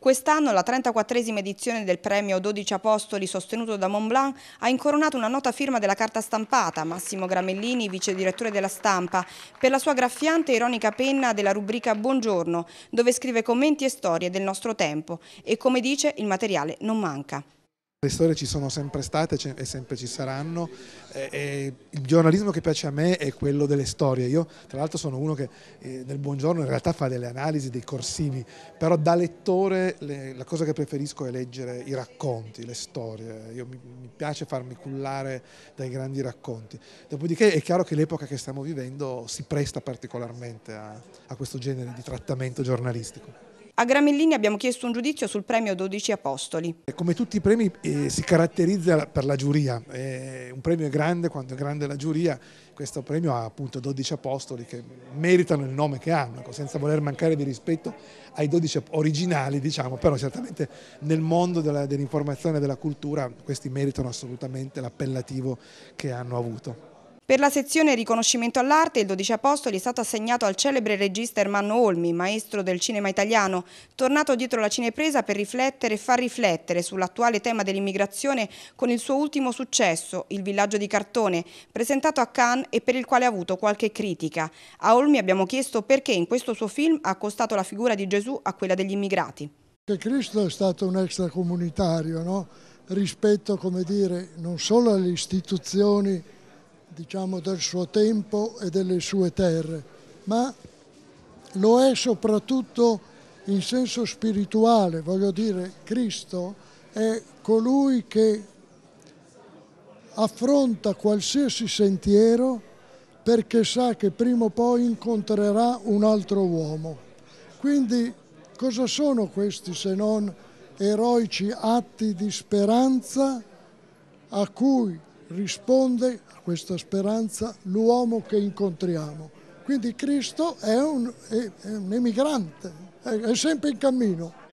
Quest'anno la 34esima edizione del premio 12 Apostoli sostenuto da Montblanc ha incoronato una nota firma della carta stampata, Massimo Gramellini, vice direttore della stampa, per la sua graffiante e ironica penna della rubrica Buongiorno, dove scrive commenti e storie del nostro tempo e come dice il materiale non manca. Le storie ci sono sempre state e sempre ci saranno. E, eh, e il giornalismo che piace a me è quello delle storie. Io, tra l'altro, sono uno che eh, nel buongiorno in realtà fa delle analisi, dei corsivi, però da lettore le, la cosa che preferisco è leggere i racconti, le storie. Io, mi, mi, piace farmi cullare dai grandi racconti. Dopodiché è chiaro che l'epoca che stiamo vivendo si presta particolarmente a, a questo genere di trattamento giornalistico. A Gramellini abbiamo chiesto un giudizio sul premio 12 Apostoli. Come tutti i premi eh, si caratterizza per la giuria, eh, un premio è grande quando è grande la giuria, questo premio ha appunto 12 Apostoli che meritano il nome che hanno, ecco, senza voler mancare di rispetto ai 12 originali diciamo, però certamente nel mondo dell'informazione dell e della cultura questi meritano assolutamente l'appellativo che hanno avuto. Per la sezione Riconoscimento all'arte, il 12 apostoli è stato assegnato al celebre regista Ermanno Olmi, maestro del cinema italiano, tornato dietro la cinepresa per riflettere e far riflettere sull'attuale tema dell'immigrazione con il suo ultimo successo, Il villaggio di cartone, presentato a Cannes e per il quale ha avuto qualche critica. A Olmi abbiamo chiesto perché in questo suo film ha accostato la figura di Gesù a quella degli immigrati. Che Cristo è stato un extracomunitario, no? rispetto, come dire, non solo alle istituzioni diciamo, del suo tempo e delle sue terre, ma lo è soprattutto in senso spirituale, voglio dire Cristo è colui che affronta qualsiasi sentiero perché sa che prima o poi incontrerà un altro uomo. Quindi cosa sono questi se non eroici atti di speranza a cui risponde a questa speranza l'uomo che incontriamo. Quindi Cristo è un, è, è un emigrante, è, è sempre in cammino.